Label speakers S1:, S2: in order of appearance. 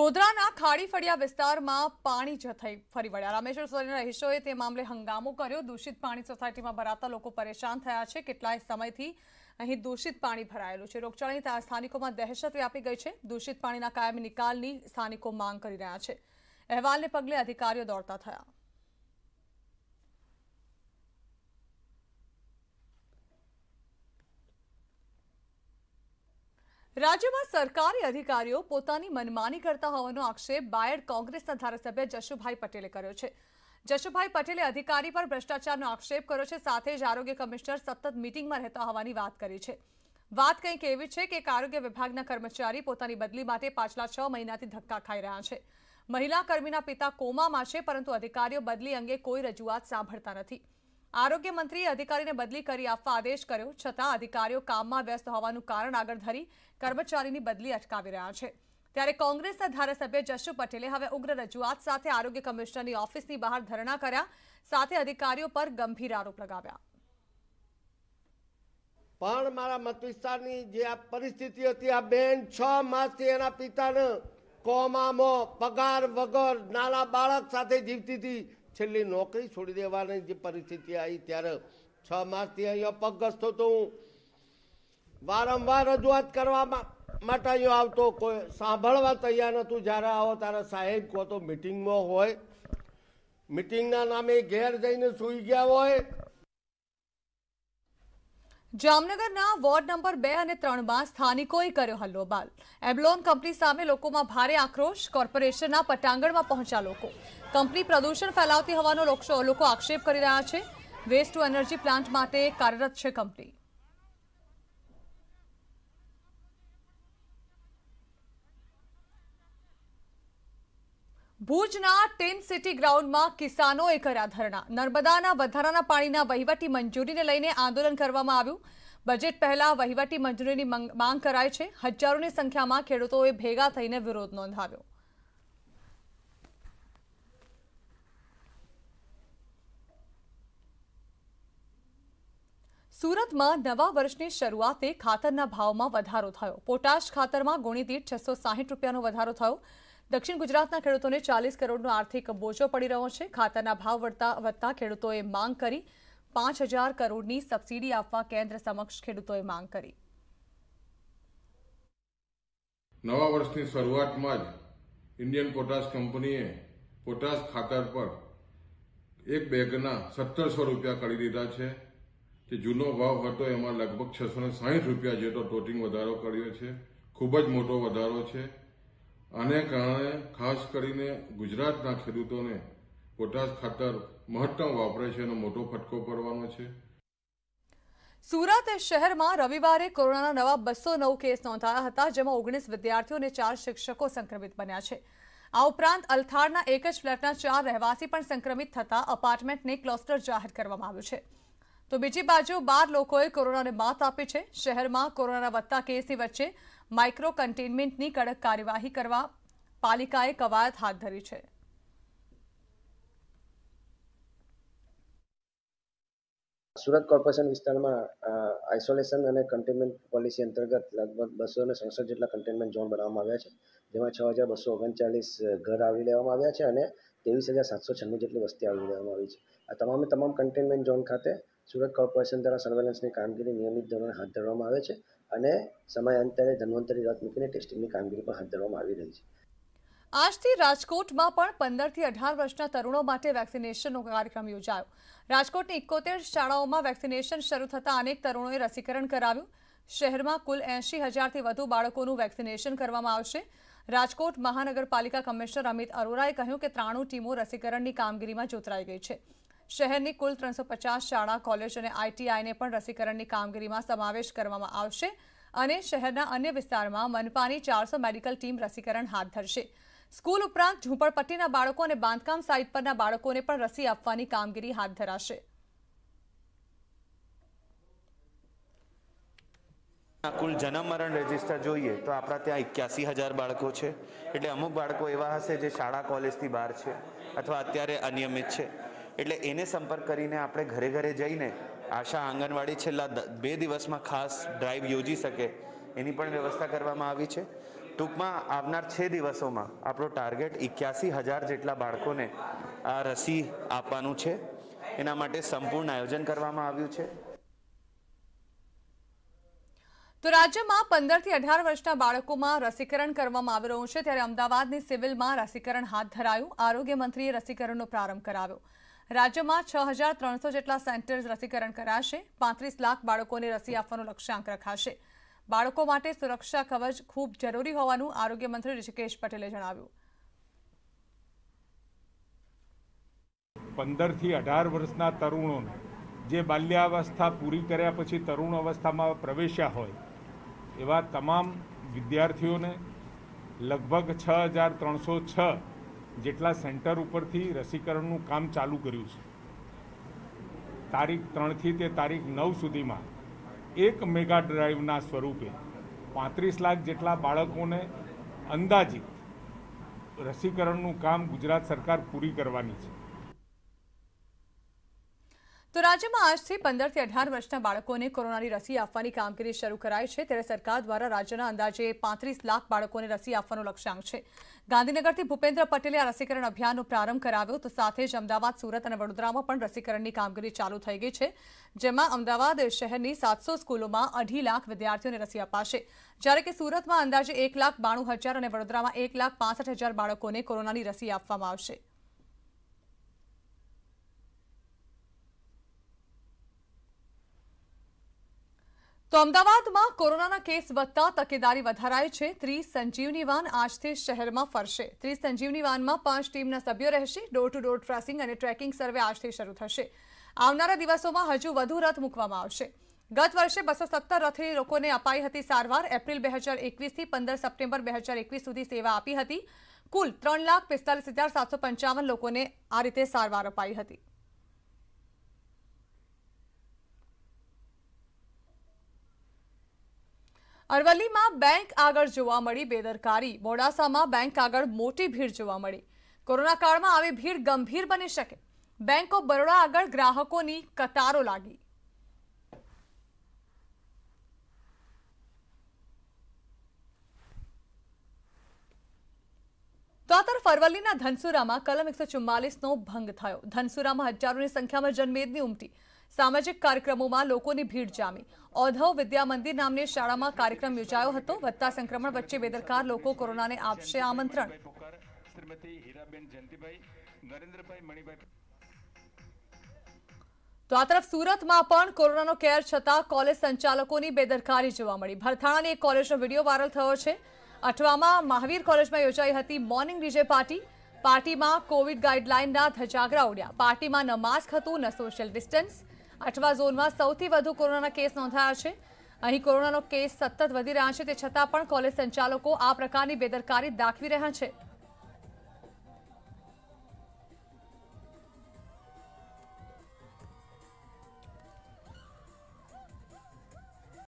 S1: ગોધરાના ખાડી ફળિયા વિસ્તારમાં પાણી જથાઈ ફરી વળ્યા રામેશ્વર સોરીના રહીશોએ તે મામલે હંગામો કર્યો દૂષિત પાણી સોસાયટીમાં ભરાતા લોકો પરેશાન થયા છે કેટલાય સમયથી અહીં દૂષિત પાણી ભરાયેલું છે રોગચાળાની સ્થાનિકોમાં દહેશત વ્યાપી ગઈ છે દૂષિત પાણીના કાયમી નિકાલની સ્થાનિકો માંગ કરી રહ્યા છે અહેવાલને પગલે અધિકારીઓ દોડતા થયા રાજ્યમાં સરકારી અધિકારીઓ પોતાની મનમાની કરતા હોવાનો આક્ષેપ બાયડ કોંગ્રેસના ધારાસભ્ય જશુભાઈ પટેલે કર્યો છે જશુભાઈ પટેલે અધિકારી પર ભ્રષ્ટાચારનો આક્ષેપ કર્યો છે સાથે જ આરોગ્ય કમિશનર સતત મીટિંગમાં રહેતા હોવાની વાત કરી છે વાત કંઈક એવી છે કે એક આરોગ્ય વિભાગના કર્મચારી પોતાની બદલી માટે પાછલા છ મહિનાથી ધક્કા ખાઈ રહ્યા છે મહિલા કર્મીના પિતા કોમામાં છે પરંતુ અધિકારીઓ બદલી અંગે કોઈ રજૂઆત સાંભળતા નથી આરોગ્ય મંત્રીએ અધિકારીને બદલી કરી આપવા આદેશ કર્યો છતાં અધિકારીઓ કામમાં વ્યસ્ત હોવાનું કારણ આગળ ધરી કર્મચારીની બદલી અટકાવી રહ્યા છે ત્યારે કોંગ્રેસના ધારાસભ્ય જશુ પટેલે હવે ઉગ્ર રજૂઆત સાથે આરોગ્ય કમિશનરની ઓફિસની બહાર ધરણા કર્યા સાથે અધિકારીઓ પર ગંભીર આરોપ લગાવ્યા પણ મારા મત વિસ્તારની જે આ પરિસ્થિતિ હતી આ બેન છ માસથી એના પિતાને કોમામાં પગાર વગર નાના બાળક સાથે જીવતી હતી છેલ્લી નોકરી છોડી દેવાની જે પરિસ્થિતિ આવી ત્યારે છ માસથી અહીંયા પગસ્તો તો હું વારંવાર રજૂઆત કરવામાં માટે અહીંયા આવતો કોઈ સાંભળવા તૈયાર નહોતું જ્યારે આવો ત્યારે સાહેબ કહો તો મિટિંગમાં હોય મિટિંગના નામે ઘેર જઈને સૂઈ ગયા હોય જામનગરના વોર્ડ નંબર બે અને ત્રણમાં સ્થાનિકોએ કર્યો હલ્લોબાલ એબ્લોન કંપની સામે લોકોમાં ભારે આક્રોશ કોર્પોરેશનના પટાંગણમાં પહોંચ્યા લોકો કંપની પ્રદૂષણ ફેલાવતી હોવાનો લોકો આક્ષેપ કરી રહ્યા છે વેસ્ટ ટુ એનર્જી પ્લાન્ટ માટે કાર્યરત છે કંપની ભુજના ટેન સિટી ગ્રાઉન્ડમાં કિસાનોએ કર્યા ધરણા નર્મદાના વધારાના પાણીના વહીવટી મંજૂરીને લઈને આંદોલન કરવામાં આવ્યું બજેટ પહેલા વહીવટી મંજૂરીની માંગ કરાય છે હજારોની સંખ્યામાં ખેડૂતોએ ભેગા થઈને વિરોધ નોંધાવ્યો સુરતમાં નવા વર્ષની શરૂઆતે ખાતરના ભાવમાં વધારો થયો પોટાશ ખાતરમાં ગુણી દીઠ છસો રૂપિયાનો વધારો થયો દક્ષિણ ગુજરાતના ખેડૂતોને ચાલીસ કરોડનો આર્થિક બોજો પડી રહ્યો છે ખાતરના ભાવ વધતા વધતા ખેડૂતોએ માંગ કરી પાંચ હજાર કરોડની સબસિડી આપવા કેન્દ્ર સમક્ષ ખેડૂતોએ માંગ કરી નવા વર્ષની શરૂઆતમાં જ ઇન્ડિયન પોટાશ કંપનીએ પોટાશ ખાતર પર એક બેગના સત્તરસો રૂપિયા કરી દીધા છે જે જૂનો ભાવ હતો એમાં લગભગ છસો ને રૂપિયા જેટલો ટોટિંગ વધારો કર્યો છે ખૂબ જ મોટો વધારો છે આને કારણે ખાસ કરીને ગુજરાતના ખેડૂતોને પોટાશ ખાતર મહત્તમ વાપરે છે એનો મોટો ફટકો પડવાનો છે સુરત શહેરમાં રવિવારે કોરોનાના નવા બસો નવ કેસ નોંધાયા હતા જેમાં ઓગણીસ વિદ્યાર્થીઓ અને ચાર શિક્ષકો સંક્રમિત બન્યા છે આ ઉપરાંત અલથાળના એક જ ફ્લેટના ચાર રહેવાસી પણ સંક્રમિત થતા અપાર્ટમેન્ટને ક્લસ્ટર જાહેર કરવામાં આવ્યું છે તો બીજી બાજુ બાર લોકોએ કોરોનાને માત આપી છે શહેરમાં કોરોનાના વધતા કેસની વચ્ચે માઇક્રો કન્ટેનમેન્ટની કડક કાર્યવાહી કરવા પાલિકાએ કવાયત હાથ ધરી છે સુરત કોર્પોરેશન વિસ્તારમાં આઇસોલેશન અને કન્ટેનમેન્ટ પોલિસી અંતર્ગત લગભગ બસો અને સડસઠ જેટલા કન્ટેનમેન્ટ ઝોન બનાવવામાં આવ્યા છે જેમાં છ હજાર બસો ઓગણચાલીસ ઘર આવરી લેવામાં આવ્યા છે અને ત્રેવીસ હજાર સાતસો છન્નું જેટલી વસ્તી આવરી લેવામાં આવી છે આ તમામે તમામ કન્ટેનમેન્ટ ઝોન ખાતે સુરત કોર્પોરેશન દ્વારા સર્વેલન્સની કામગીરી નિયમિત ધોરણે હાથ ધરવામાં આવે છે અને સમયાંતરે ધન્વંતરી રથ મૂકીને ટેસ્ટિંગની કામગીરી પણ હાથ ધરવામાં આવી રહી છે આજથી રાજકોટમાં પણ પંદરથી અઢાર વર્ષના તરુણો માટે વેક્સિનેશનનો કાર્યક્રમ યોજાયો રાજકોટની એકોતેર શાળાઓમાં વેક્સિનેશન શરૂ થતાં અનેક તરુણોએ રસીકરણ કરાવ્યું શહેરમાં કુલ એંશી હજારથી વધુ બાળકોનું વેક્સિનેશન કરવામાં આવશે રાજકોટ મહાનગરપાલિકા કમિશનર અમિત અરોરાએ કહ્યું કે ત્રાણું ટીમો રસીકરણની કામગીરીમાં જોતરાઈ ગઈ છે શહેરની કુલ ત્રણસો શાળા કોલેજ અને આઈટીઆઈને પણ રસીકરણની કામગીરીમાં સમાવેશ કરવામાં આવશે અને શહેરના અન્ય વિસ્તારમાં મનપાની ચારસો મેડિકલ ટીમ રસીકરણ હાથ ધરશે સ્કૂલ ઉપરાંત ઝૂંપડપટ્ટીના બાળકો અને બાંધકામ સાઇટ પરના બાળકોને પણ રસી આપવાની કામગીરી હાથ ધરાશે કુલ જન્મ મરણ રજિસ્ટર જોઈએ તો આપણા ત્યાં એક્યાસી હજાર બાળકો છે એટલે અમુક બાળકો એવા હશે જે શાળા કોલેજથી બહાર છે અથવા અત્યારે અનિયમિત છે એટલે એને સંપર્ક કરીને આપણે ઘરે ઘરે જઈને આશા આંગણવાડી છેલ્લા બે દિવસમાં ખાસ ડ્રાઈવ યોજી શકે એની પણ વ્યવસ્થા કરવામાં આવી છે ટૂંકમાં આવનાર છે દિવસોમાં આપણો ટાર્ગેટ એક્યાસી હજાર જેટલા બાળકોને આ રસી આપવાનું છે એના માટે સંપૂર્ણ આયોજન કરવામાં આવ્યું છે તો રાજ્યમાં પંદરથી અઢાર વર્ષના બાળકોમાં રસીકરણ કરવામાં આવી રહ્યું છે ત્યારે અમદાવાદની સિવિલમાં રસીકરણ હાથ ધરાયું આરોગ્ય મંત્રીએ રસીકરણનો પ્રારંભ કરાવ્યો રાજ્યમાં છ હજાર ત્રણસો જેટલા સેન્ટર્સ રસીકરણ કરાશે પાંત્રીસ લાખ બાળકોને રસી આપવાનો લક્ષ્યાંક રખાશે બાળકો માટે સુરક્ષા કવચ ખૂબ જરૂરી હોવાનું આરોગ્યમંત્રી મંત્રી ઋષિકેશ પટેલે જણાવ્યું પંદરથી અઢાર વર્ષના તરુણોને જે બાલ્યાવસ્થા પૂરી કર્યા પછી તરુણ અવસ્થામાં પ્રવેશ્યા હોય એવા તમામ વિદ્યાર્થીઓને લગભગ છ હજાર ત્રણસો છ જેટલા સેન્ટર ઉપરથી રસીકરણનું કામ ચાલુ કર્યું છે તારીખ ત્રણથી તે તારીખ નવ સુધીમાં એક મેગા ડ્રાઈવના સ્વરૂપે પાંત્રીસ લાખ જેટલા બાળકોને અંદાજિત રસીકરણનું કામ ગુજરાત સરકાર પૂરી કરવાની છે તો રાજ્યમાં આજથી પંદરથી અઢાર વર્ષના બાળકોને કોરોનાની રસી આપવાની કામગીરી શરૂ કરાઈ છે ત્યારે સરકાર દ્વારા રાજ્યના અંદાજે પાંત્રીસ લાખ બાળકોને રસી આપવાનો લક્ષ્યાંક છે ગાંધીનગરથી ભૂપેન્દ્ર પટેલે આ રસીકરણ અભિયાનનો પ્રારંભ કરાવ્યો તો સાથે જ અમદાવાદ સુરત અને વડોદરામાં પણ રસીકરણની કામગીરી ચાલુ થઈ ગઈ છે જેમાં અમદાવાદ શહેરની સાતસો સ્કૂલોમાં અઢી લાખ વિદ્યાર્થીઓને રસી અપાશે જ્યારે કે સુરતમાં અંદાજે એક લાખ બાણું હજાર અને વડોદરામાં એક લાખ પાસઠ હજાર બાળકોને કોરોનાની રસી આપવામાં આવશે તો અમદાવાદમાં કોરોનાના કેસ વધતા તકેદારી વધારાય છે ત્રીસ સંજીવની વાન આજથી શહેરમાં ફરશે ત્રીસ સંજીવની વાનમાં પાંચ ટીમના સભ્યો રહેશે ડોર ટુ ડોર ટ્રેસિંગ અને ટ્રેકિંગ સર્વે આજથી શરૂ થશે આવનારા દિવસોમાં હજુ વધુ રથ મૂકવામાં આવશે ગત વર્ષે બસો સત્તર રથની લોકોને અપાઈ હતી સારવાર એપ્રિલ બે હજાર એકવીસથી પંદર સપ્ટેમ્બર બે હજાર એકવીસ સુધી સેવા આપી હતી કુલ ત્રણ લાખ પિસ્તાલીસ હજાર સાતસો પંચાવન લોકોને આ રીતે સારવાર અપાઈ હતી અરવલ્લીમાં બેંક આગળ જોવા મળી બેદરકારી મોડાસામાં બેંક આગળ મોટી ભીડ જોવા મળી કોરોના કાળમાં આવી ભીડ ગંભીર બની શકે બેંક ઓફ બરોડા આગળ ગ્રાહકોની કતારો લાગી તો આ તરફ અરવલ્લીના ધનસુરામાં કલમ એકસો ચુમ્માલીસનો ભંગ થયો ધનસુરામાં હજારોની સંખ્યામાં જનમેદની ઉમટી સામાજિક કાર્યક્રમોમાં લોકોની ભીડ જામી ઓધવ વિદ્યા મંદિર નામની શાળામાં કાર્યક્રમ યોજાયો હતો વધતા સંક્રમણ વચ્ચે બેદરકાર લોકો કોરોનાને આપશે આમંત્રણ તો આ તરફ સુરતમાં પણ કોરોનાનો કેર છતાં કોલેજ સંચાલકોની બેદરકારી જોવા મળી ભરથાણાની એક કોલેજનો વિડીયો વાયરલ થયો છે અઠવામાં મહાવીર કોલેજમાં યોજાઈ હતી મોર્નિંગ ડીજે પાર્ટી પાર્ટીમાં કોવિડ ગાઇડલાઇનના ધજાગરા ઉડ્યા પાર્ટીમાં ન માસ્ક હતું ન સોશિયલ ડિસ્ટન્સ અઠવા ઝોનમાં સૌથી વધુ કોરોનાના કેસ નોંધાયા છે અહીં કોરોનાનો કેસ સતત વધી રહ્યા છે તે છતાં પણ કોલેજ સંચાલકો આ પ્રકારની બેદરકારી દાખવી રહ્યા છે